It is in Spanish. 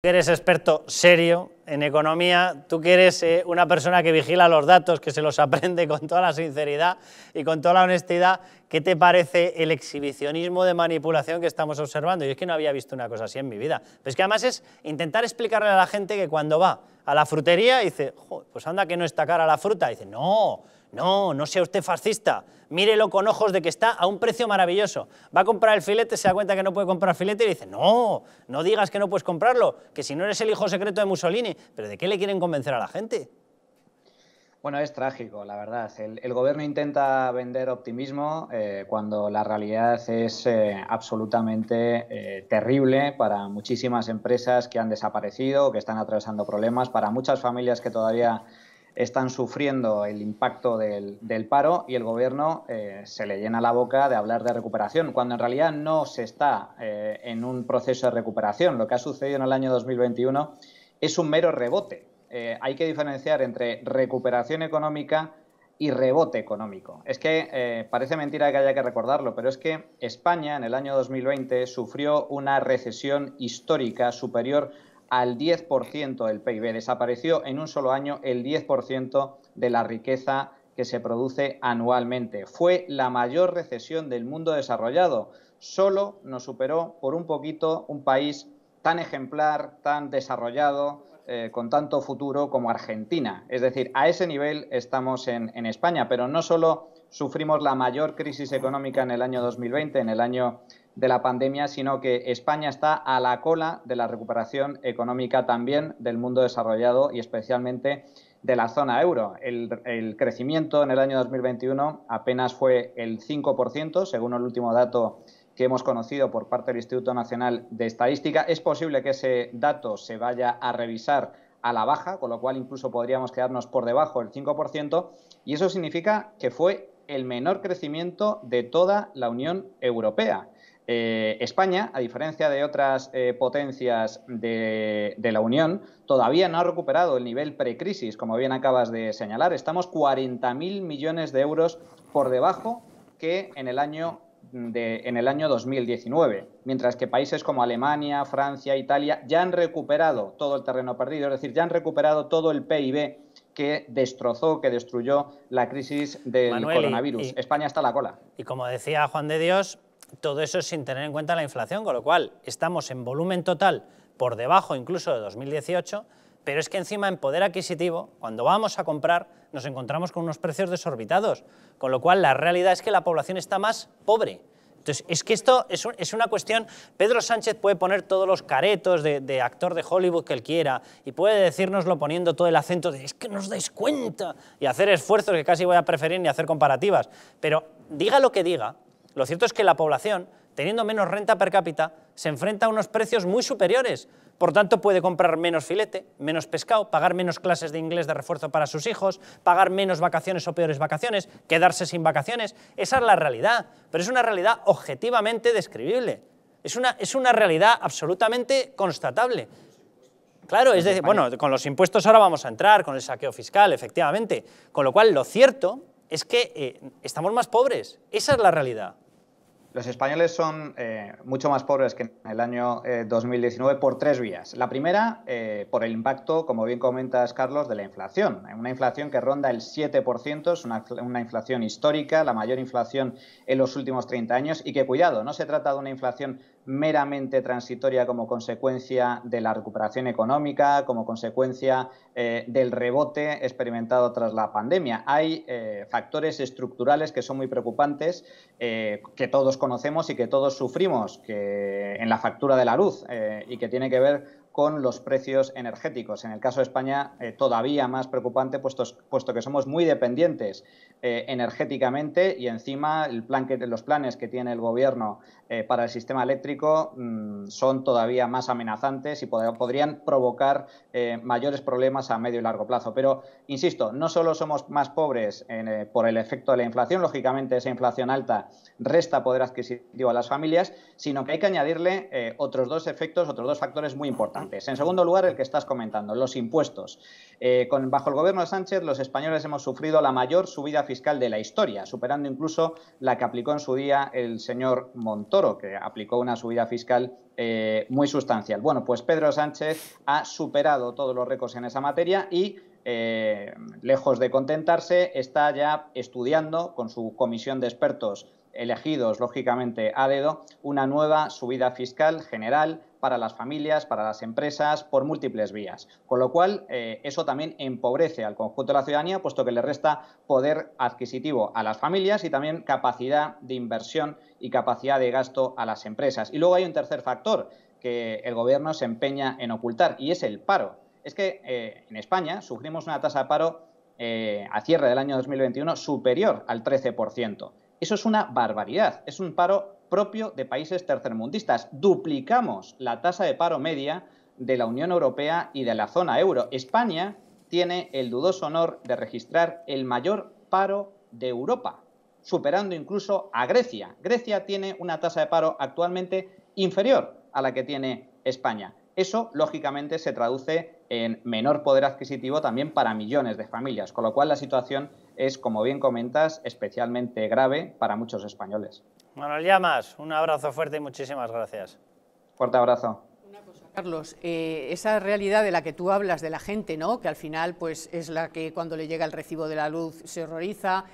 Tú eres experto serio en economía, tú que eres eh, una persona que vigila los datos, que se los aprende con toda la sinceridad y con toda la honestidad, ¿qué te parece el exhibicionismo de manipulación que estamos observando? Yo es que no había visto una cosa así en mi vida. Pero es que además es intentar explicarle a la gente que cuando va a la frutería dice, pues anda que no está cara la fruta, dice, no, no, no sea usted fascista. Mírelo con ojos de que está a un precio maravilloso. Va a comprar el filete, se da cuenta que no puede comprar filete y dice, no, no digas que no puedes comprarlo, que si no eres el hijo secreto de Mussolini. ¿Pero de qué le quieren convencer a la gente? Bueno, es trágico, la verdad. El, gobierno intenta vender optimismo eh, cuando la realidad es eh, absolutamente eh, terrible para muchísimas empresas que han desaparecido, que están atravesando problemas, para muchas familias que todavía están sufriendo el impacto del, paro y el gobierno eh, se le llena la boca de hablar de recuperación, cuando en realidad no se está eh, en un proceso de recuperación. Lo que ha sucedido en el año 2021 es un mero rebote. Eh, hay que diferenciar entre recuperación económica y rebote económico. Es que parece mentira que haya que recordarlo, pero es que España en el año 2020 sufrió una recesión histórica superior al 10% del PIB. Desapareció en un solo año el 10% de la riqueza que se produce anualmente. Fue la mayor recesión del mundo desarrollado. Solo nos superó por un poquito un país tan ejemplar, tan desarrollado, eh, con tanto futuro como Argentina. Es decir, a ese nivel estamos en, en España, pero no solo sufrimos la mayor crisis económica en el año 2020, en el año de la pandemia, sino que España está a la cola de la recuperación económica también del mundo desarrollado y especialmente de la zona euro. El, crecimiento en el año 2021 apenas fue el 5%, según el último dato que hemos conocido por parte del Instituto Nacional de Estadística. Es posible que ese dato se vaya a revisar a la baja, con lo cual incluso podríamos quedarnos por debajo del 5%, y eso significa que fue el menor crecimiento de toda la Unión Europea. Eh, España, a diferencia de otras eh, potencias de, la Unión, todavía no ha recuperado el nivel precrisis, como bien acabas de señalar. Estamos 40.000 millones de euros por debajo que en el año en el año 2019, mientras que países como Alemania, Francia, Italia ya han recuperado todo el terreno perdido, es decir, ya han recuperado todo el PIB que destrozó, que destruyó la crisis del coronavirus. España está a la cola. Y como decía Juan de Dios, todo eso sin tener en cuenta la inflación, con lo cual estamos en volumen total por debajo incluso de 2018, pero es que encima en poder adquisitivo, cuando vamos a comprar, nos encontramos con unos precios desorbitados, con lo cual la realidad es que la población está más pobre. Entonces, es que esto es, una cuestión, Pedro Sánchez puede poner todos los caretos de, actor de Hollywood que él quiera y puede decírnoslo poniendo todo el acento de es que nos dais cuenta y hacer esfuerzos que casi voy a preferir ni hacer comparativas, pero diga lo que diga, lo cierto es que la población, teniendo menos renta per cápita, se enfrenta a unos precios muy superiores. Por tanto, puede comprar menos filete, menos pescado, pagar menos clases de inglés de refuerzo para sus hijos, pagar menos vacaciones o peores vacaciones, quedarse sin vacaciones. Esa es la realidad, pero es una realidad objetivamente describible. Es una, realidad absolutamente constatable. Claro, es decir, bueno, con los impuestos ahora vamos a entrar, con el saqueo fiscal, efectivamente. Con lo cual, lo cierto es que eh, estamos más pobres. Esa es la realidad. Los españoles son eh, mucho más pobres que en el año 2019 eh, por tres vías. La primera, eh, por el impacto, como bien comentas, Carlos, de la inflación. Una inflación que ronda el 7%, es una, una, inflación histórica, la mayor inflación en los últimos 30 años y que, cuidado, no se trata de una inflación meramente transitoria como consecuencia de la recuperación económica, como consecuencia eh, del rebote experimentado tras la pandemia. Hay eh, factores estructurales que son muy preocupantes, eh, que todos conocemos y que todos sufrimos, que en la factura de la luz y que tiene que ver con los precios energéticos. En el caso de España, eh, todavía más preocupante, puesto, que somos muy dependientes eh, energéticamente y encima el plan que, los planes que tiene el Gobierno eh, para el sistema eléctrico mm, son todavía más amenazantes y podrían provocar mayores problemas a medio y largo plazo. Pero, insisto, no solo somos más pobres por el efecto de la inflación, lógicamente esa inflación alta resta poder adquisitivo a las familias, sino que hay que añadirle otros dos efectos, otros dos factores muy importantes. En segundo lugar, el que estás comentando, los impuestos. Eh, bajo el gobierno de Sánchez, los españoles hemos sufrido la mayor subida fiscal de la historia, superando incluso la que aplicó en su día el señor Montoro, que aplicó una subida fiscal eh, muy sustancial. Bueno, pues Pedro Sánchez ha superado todos los récords en esa materia y eh, lejos de contentarse, está ya estudiando con su comisión de expertos elegidos, lógicamente, a dedo, una nueva subida fiscal general para las familias, para las empresas, por múltiples vías. Con lo cual, eh, eso también empobrece al conjunto de la ciudadanía, puesto que le resta poder adquisitivo a las familias y también capacidad de inversión y capacidad de gasto a las empresas. Y luego hay un tercer factor que el Gobierno se empeña en ocultar, y es el paro. Es que eh, en España sufrimos una tasa de paro eh, a cierre del año 2021 superior al 13%. Eso es una barbaridad, es un paro propio de países tercermundistas. Duplicamos la tasa de paro media de la Unión Europea y de la zona euro. España tiene el dudoso honor de registrar el mayor paro de Europa, superando incluso a Grecia. Grecia tiene una tasa de paro actualmente inferior a la que tiene España. Eso, lógicamente, se traduce en menor poder adquisitivo también para millones de familias, con lo cual la situación es, como bien comentas, especialmente grave para muchos españoles. ya Llamas, un abrazo fuerte y muchísimas gracias. Fuerte abrazo. Una cosa, Carlos, eh, esa realidad de la que tú hablas de la gente, ¿no? que al final pues, es la que cuando le llega el recibo de la luz se horroriza,